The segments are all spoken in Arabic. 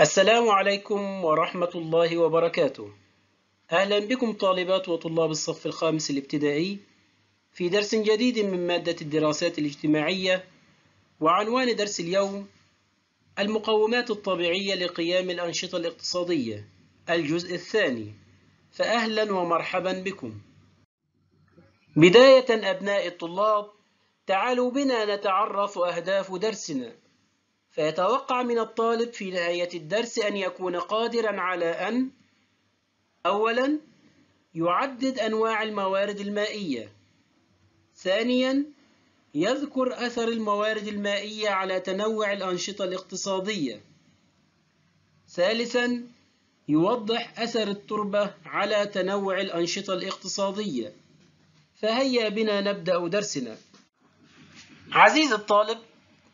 السلام عليكم ورحمة الله وبركاته أهلا بكم طالبات وطلاب الصف الخامس الابتدائي في درس جديد من مادة الدراسات الاجتماعية وعنوان درس اليوم المقومات الطبيعية لقيام الأنشطة الاقتصادية الجزء الثاني فأهلا ومرحبا بكم بداية أبناء الطلاب تعالوا بنا نتعرف أهداف درسنا فيتوقع من الطالب في نهاية الدرس أن يكون قادرا على أن أولا يعدد أنواع الموارد المائية ثانيا يذكر أثر الموارد المائية على تنوع الأنشطة الاقتصادية ثالثا يوضح أثر التربة على تنوع الأنشطة الاقتصادية فهيا بنا نبدأ درسنا عزيز الطالب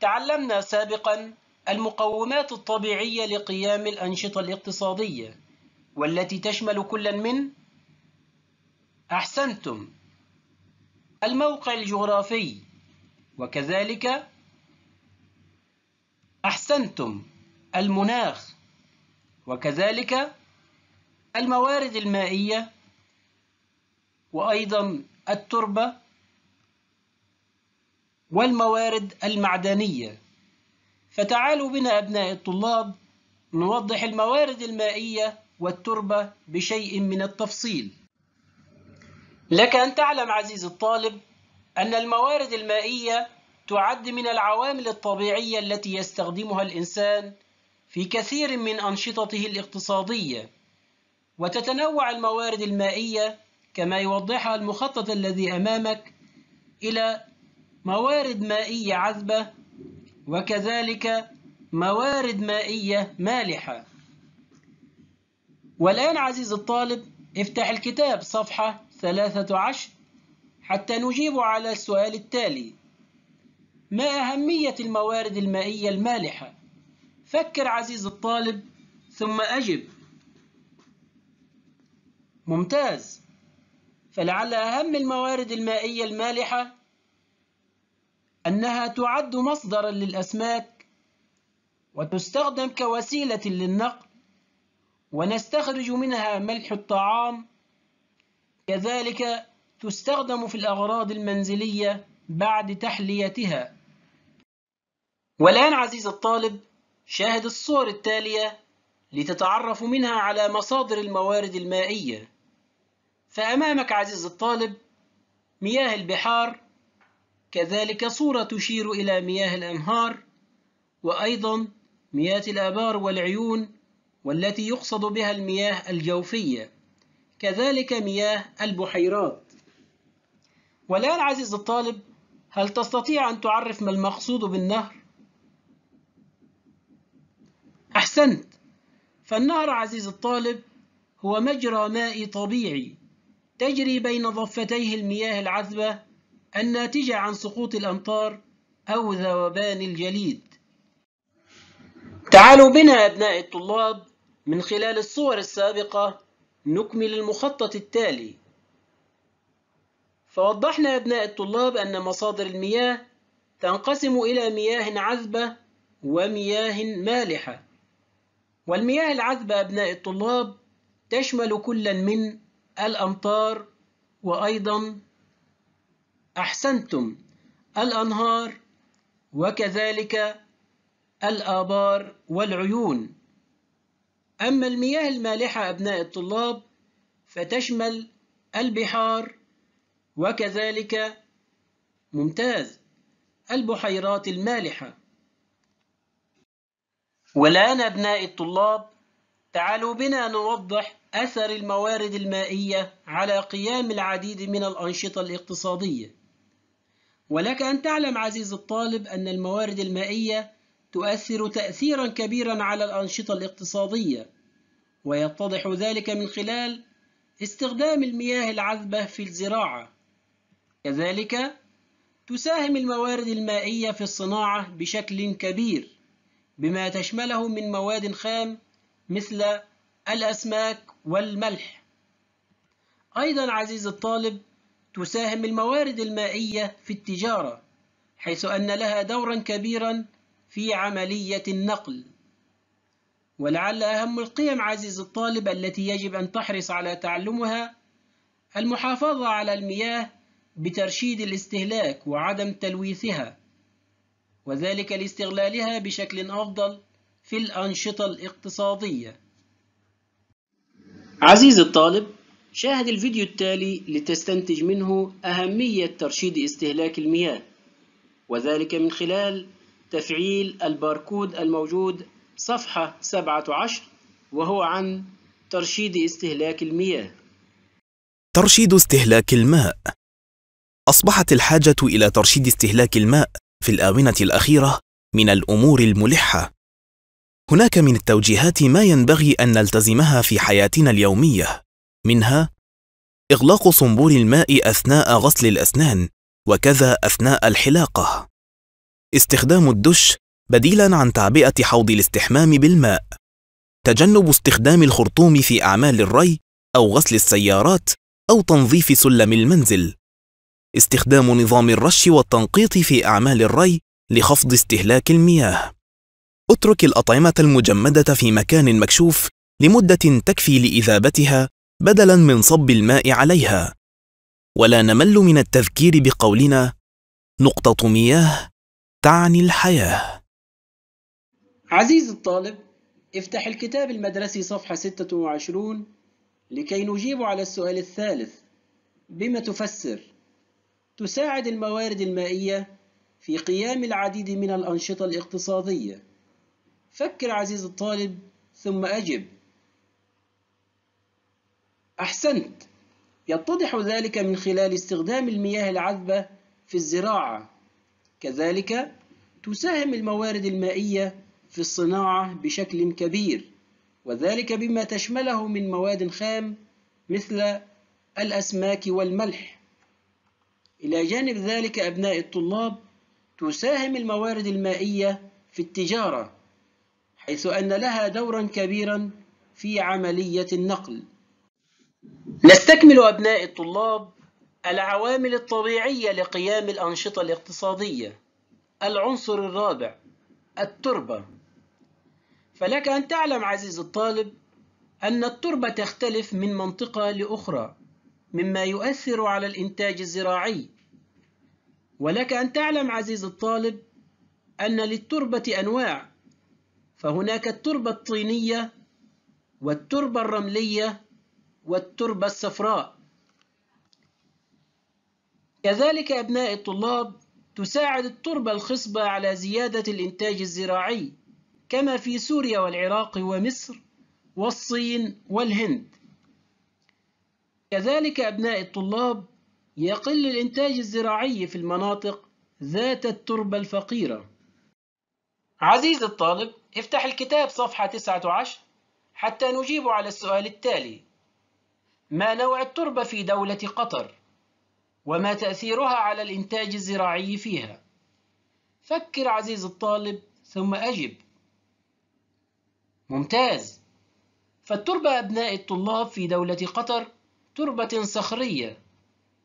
تعلمنا سابقا المقومات الطبيعية لقيام الأنشطة الاقتصادية والتي تشمل كلا من أحسنتم الموقع الجغرافي وكذلك أحسنتم المناخ وكذلك الموارد المائية وأيضا التربة والموارد المعدنية فتعالوا بنا أبناء الطلاب نوضح الموارد المائية والتربة بشيء من التفصيل لك أن تعلم عزيزي الطالب أن الموارد المائية تعد من العوامل الطبيعية التي يستخدمها الإنسان في كثير من أنشطته الاقتصادية وتتنوع الموارد المائية كما يوضحها المخطط الذي أمامك إلى موارد مائية عذبة وكذلك موارد مائية مالحة والآن عزيز الطالب افتح الكتاب صفحة 13 حتى نجيب على السؤال التالي ما أهمية الموارد المائية المالحة؟ فكر عزيز الطالب ثم أجب ممتاز فلعل أهم الموارد المائية المالحة أنها تعد مصدرا للأسماك وتستخدم كوسيلة للنقل ونستخرج منها ملح الطعام كذلك تستخدم في الأغراض المنزلية بعد تحليتها والآن عزيز الطالب شاهد الصور التالية لتتعرف منها على مصادر الموارد المائية فأمامك عزيز الطالب مياه البحار كذلك صورة تشير إلى مياه الأنهار وأيضا مياه الآبار والعيون والتي يقصد بها المياه الجوفية كذلك مياه البحيرات والآن عزيز الطالب هل تستطيع أن تعرف ما المقصود بالنهر؟ أحسنت فالنهر عزيز الطالب هو مجرى مائي طبيعي تجري بين ضفتيه المياه العذبة الناتجة عن سقوط الأمطار أو ذوبان الجليد تعالوا بنا أبناء الطلاب من خلال الصور السابقة نكمل المخطط التالي فوضحنا أبناء الطلاب أن مصادر المياه تنقسم إلى مياه عذبة ومياه مالحة والمياه العذبة أبناء الطلاب تشمل كلا من الأمطار وأيضا أحسنتم الأنهار وكذلك الآبار والعيون أما المياه المالحة أبناء الطلاب فتشمل البحار وكذلك ممتاز البحيرات المالحة والآن أبناء الطلاب تعالوا بنا نوضح أثر الموارد المائية على قيام العديد من الأنشطة الاقتصادية ولك أن تعلم عزيز الطالب أن الموارد المائية تؤثر تأثيرا كبيرا على الأنشطة الاقتصادية ويتضح ذلك من خلال استخدام المياه العذبة في الزراعة كذلك تساهم الموارد المائية في الصناعة بشكل كبير بما تشمله من مواد خام مثل الأسماك والملح أيضا عزيز الطالب تساهم الموارد المائية في التجارة حيث أن لها دورا كبيرا في عملية النقل ولعل أهم القيم عزيز الطالب التي يجب أن تحرص على تعلمها المحافظة على المياه بترشيد الاستهلاك وعدم تلويثها وذلك لاستغلالها بشكل أفضل في الأنشطة الاقتصادية عزيزي الطالب شاهد الفيديو التالي لتستنتج منه أهمية ترشيد استهلاك المياه وذلك من خلال تفعيل الباركود الموجود صفحة 17 وهو عن ترشيد استهلاك المياه ترشيد استهلاك الماء أصبحت الحاجة إلى ترشيد استهلاك الماء في الآونة الأخيرة من الأمور الملحة هناك من التوجيهات ما ينبغي أن نلتزمها في حياتنا اليومية منها إغلاق صنبور الماء أثناء غسل الأسنان وكذا أثناء الحلاقة استخدام الدش بديلاً عن تعبئة حوض الاستحمام بالماء تجنب استخدام الخرطوم في أعمال الري أو غسل السيارات أو تنظيف سلم المنزل استخدام نظام الرش والتنقيط في أعمال الري لخفض استهلاك المياه اترك الأطعمة المجمدة في مكان مكشوف لمدة تكفي لإذابتها بدلا من صب الماء عليها ولا نمل من التذكير بقولنا نقطه مياه تعني الحياه عزيزي الطالب افتح الكتاب المدرسي صفحة 26 لكي نجيب على السؤال الثالث بما تفسر تساعد الموارد المائية في قيام العديد من الأنشطة الاقتصادية فكر عزيزي الطالب ثم أجب أحسنت يتضح ذلك من خلال استخدام المياه العذبة في الزراعة كذلك تساهم الموارد المائية في الصناعة بشكل كبير وذلك بما تشمله من مواد خام مثل الأسماك والملح إلى جانب ذلك أبناء الطلاب تساهم الموارد المائية في التجارة حيث أن لها دورا كبيرا في عملية النقل نستكمل أبناء الطلاب العوامل الطبيعية لقيام الأنشطة الاقتصادية العنصر الرابع التربة فلك أن تعلم عزيزي الطالب أن التربة تختلف من منطقة لأخرى مما يؤثر على الإنتاج الزراعي ولك أن تعلم عزيزي الطالب أن للتربة أنواع فهناك التربة الطينية والتربة الرملية والتربة الصفراء كذلك أبناء الطلاب تساعد التربة الخصبة على زيادة الإنتاج الزراعي كما في سوريا والعراق ومصر والصين والهند كذلك أبناء الطلاب يقل الإنتاج الزراعي في المناطق ذات التربة الفقيرة عزيز الطالب افتح الكتاب صفحة 19 حتى نجيب على السؤال التالي ما نوع التربة في دولة قطر؟ وما تأثيرها على الإنتاج الزراعي فيها؟ فكر عزيز الطالب ثم أجب ممتاز فالتربة أبناء الطلاب في دولة قطر تربة صخرية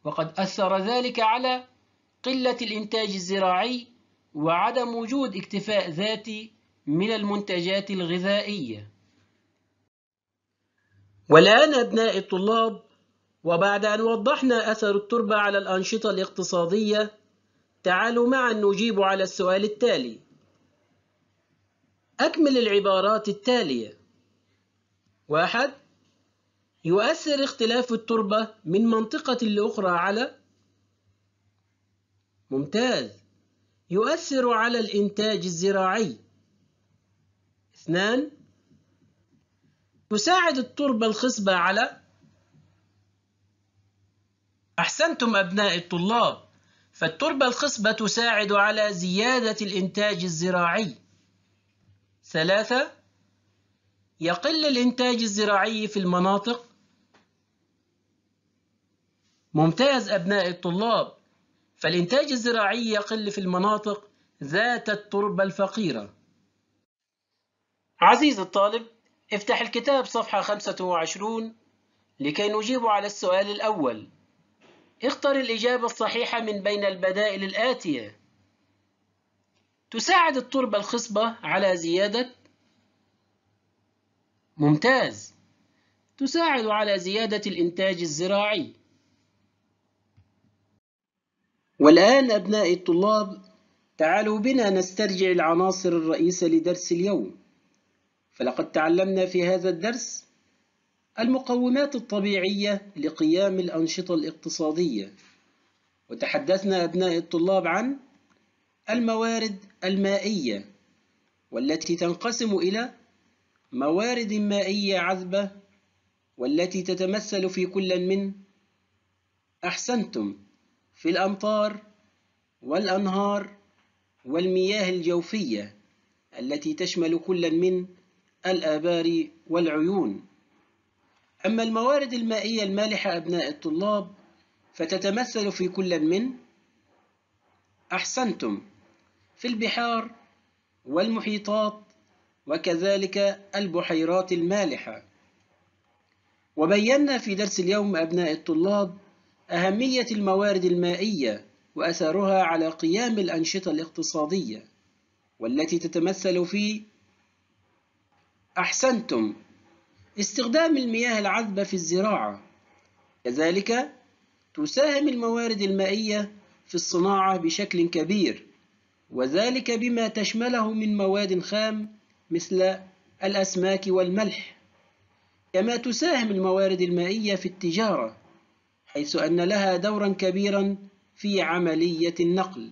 وقد أثر ذلك على قلة الإنتاج الزراعي وعدم وجود اكتفاء ذاتي من المنتجات الغذائية والآن أبناء الطلاب وبعد أن وضحنا أثر التربة على الأنشطة الاقتصادية تعالوا معا نجيب على السؤال التالي أكمل العبارات التالية واحد يؤثر اختلاف التربة من منطقة لأخرى على ممتاز يؤثر على الإنتاج الزراعي اثنان تساعد التربة الخصبة على أحسنتم أبناء الطلاب فالتربة الخصبة تساعد على زيادة الإنتاج الزراعي ثلاثة يقل الإنتاج الزراعي في المناطق ممتاز أبناء الطلاب فالإنتاج الزراعي يقل في المناطق ذات التربة الفقيرة عزيز الطالب افتح الكتاب صفحة 25 لكي نجيب على السؤال الأول اختر الإجابة الصحيحة من بين البدائل الآتية تساعد التربة الخصبة على زيادة ممتاز تساعد على زيادة الإنتاج الزراعي والآن أبنائي الطلاب تعالوا بنا نسترجع العناصر الرئيسة لدرس اليوم فلقد تعلمنا في هذا الدرس المقومات الطبيعية لقيام الأنشطة الاقتصادية وتحدثنا أبناء الطلاب عن الموارد المائية والتي تنقسم إلى موارد مائية عذبة والتي تتمثل في كل من أحسنتم في الأمطار والأنهار والمياه الجوفية التي تشمل كل من الآبار والعيون أما الموارد المائية المالحة أبناء الطلاب فتتمثل في كل من أحسنتم في البحار والمحيطات وكذلك البحيرات المالحة وبينا في درس اليوم أبناء الطلاب أهمية الموارد المائية وأثرها على قيام الأنشطة الاقتصادية والتي تتمثل في أحسنتم استخدام المياه العذبة في الزراعة كذلك تساهم الموارد المائية في الصناعة بشكل كبير وذلك بما تشمله من مواد خام مثل الأسماك والملح كما تساهم الموارد المائية في التجارة حيث أن لها دورا كبيرا في عملية النقل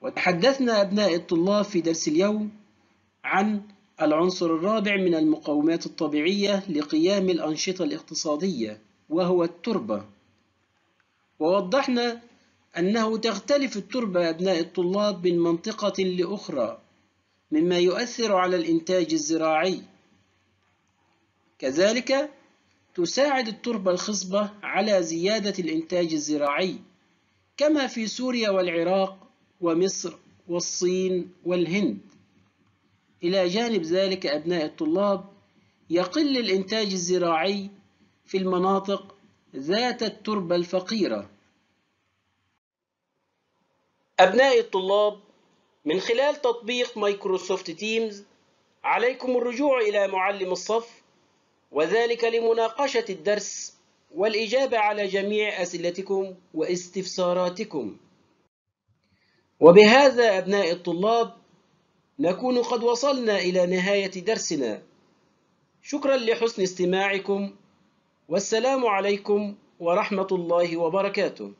وتحدثنا أبناء الطلاب في درس اليوم عن العنصر الرابع من المقومات الطبيعية لقيام الأنشطة الاقتصادية وهو التربة ووضحنا أنه تختلف التربة أبناء الطلاب من منطقة لأخرى مما يؤثر على الإنتاج الزراعي كذلك تساعد التربة الخصبة على زيادة الإنتاج الزراعي كما في سوريا والعراق ومصر والصين والهند إلى جانب ذلك أبناء الطلاب يقل الإنتاج الزراعي في المناطق ذات التربة الفقيرة أبناء الطلاب من خلال تطبيق مايكروسوفت تيمز عليكم الرجوع إلى معلم الصف وذلك لمناقشة الدرس والإجابة على جميع أسئلتكم واستفساراتكم وبهذا أبناء الطلاب نكون قد وصلنا إلى نهاية درسنا شكرا لحسن استماعكم والسلام عليكم ورحمة الله وبركاته